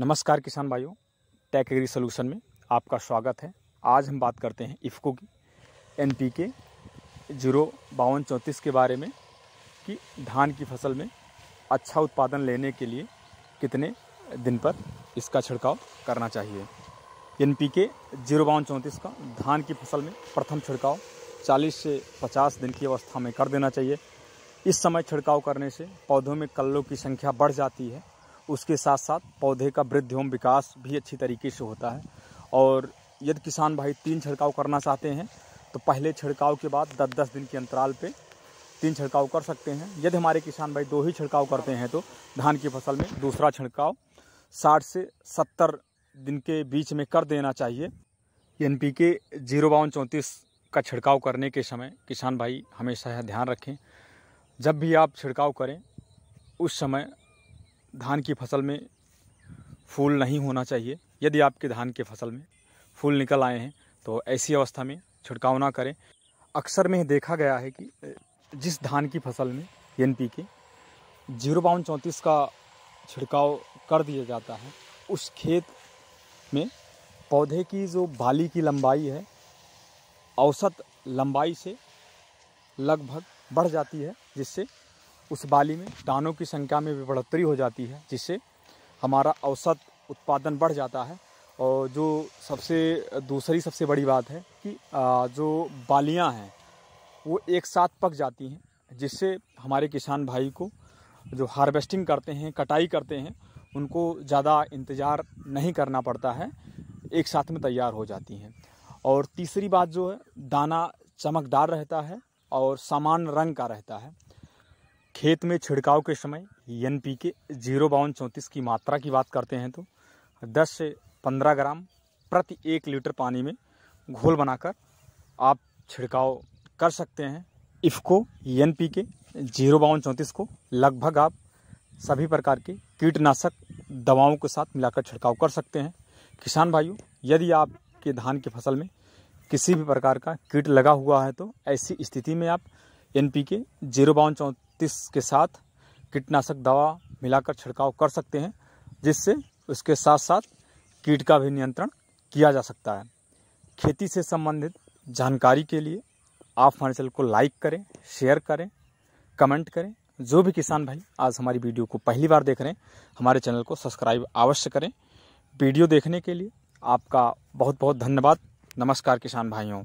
नमस्कार किसान भाइयों टैक एग्री सोल्यूशन में आपका स्वागत है आज हम बात करते हैं इफ़को की एन पी के जीरो बावन चौंतीस के बारे में कि धान की फसल में अच्छा उत्पादन लेने के लिए कितने दिन पर इसका छिड़काव करना चाहिए एन पी के जीरो बावन चौंतीस का धान की फसल में प्रथम छिड़काव चालीस से पचास दिन की अवस्था में कर देना चाहिए इस समय छिड़काव करने से पौधों में कल्लों की संख्या बढ़ जाती है उसके साथ साथ पौधे का वृद्धि एवं विकास भी अच्छी तरीके से होता है और यदि किसान भाई तीन छिड़काव करना चाहते हैं तो पहले छिड़काव के बाद दस दस दिन के अंतराल पर तीन छिड़काव कर सकते हैं यदि हमारे किसान भाई दो ही छिड़काव करते हैं तो धान की फसल में दूसरा छिड़काव साठ से सत्तर दिन के बीच में कर देना चाहिए एन पी के जीरो बावन चौंतीस का छिड़काव करने के समय किसान भाई हमेशा यह ध्यान रखें जब भी आप छिड़काव करें उस समय धान की फसल में फूल नहीं होना चाहिए यदि आपके धान के फसल में फूल निकल आए हैं तो ऐसी अवस्था में छिड़काव ना करें अक्सर में देखा गया है कि जिस धान की फसल में एन पी के जीरो बावन चौंतीस का छिड़काव कर दिया जाता है उस खेत में पौधे की जो बाली की लंबाई है औसत लंबाई से लगभग बढ़ जाती है जिससे उस बाली में दानों की संख्या में भी बढ़ोतरी हो जाती है जिससे हमारा औसत उत्पादन बढ़ जाता है और जो सबसे दूसरी सबसे बड़ी बात है कि जो बालियां हैं वो एक साथ पक जाती हैं जिससे हमारे किसान भाई को जो हार्वेस्टिंग करते हैं कटाई करते हैं उनको ज़्यादा इंतज़ार नहीं करना पड़ता है एक साथ में तैयार हो जाती हैं और तीसरी बात जो है दाना चमकदार रहता है और सामान रंग का रहता है खेत में छिड़काव के समय एन पी के जीरो बावन चौंतीस की मात्रा की बात करते हैं तो 10 से 15 ग्राम प्रति एक लीटर पानी में घोल बनाकर आप छिड़काव कर सकते हैं IFFCO N P K zero बावन चौंतीस को लगभग आप सभी प्रकार के कीटनाशक दवाओं के साथ मिलाकर छिड़काव कर सकते हैं किसान भाइयों यदि आपके धान की फसल में किसी भी प्रकार का कीट लगा हुआ है तो ऐसी स्थिति में आप एन पी के जीरो बावन चौंतीस तीस के साथ कीटनाशक दवा मिलाकर छिड़काव कर सकते हैं जिससे उसके साथ साथ कीट का भी नियंत्रण किया जा सकता है खेती से संबंधित जानकारी के लिए आप हमारे चैनल को लाइक करें शेयर करें कमेंट करें जो भी किसान भाई आज हमारी वीडियो को पहली बार देख रहे हैं हमारे चैनल को सब्सक्राइब अवश्य करें वीडियो देखने के लिए आपका बहुत बहुत धन्यवाद नमस्कार किसान भाइयों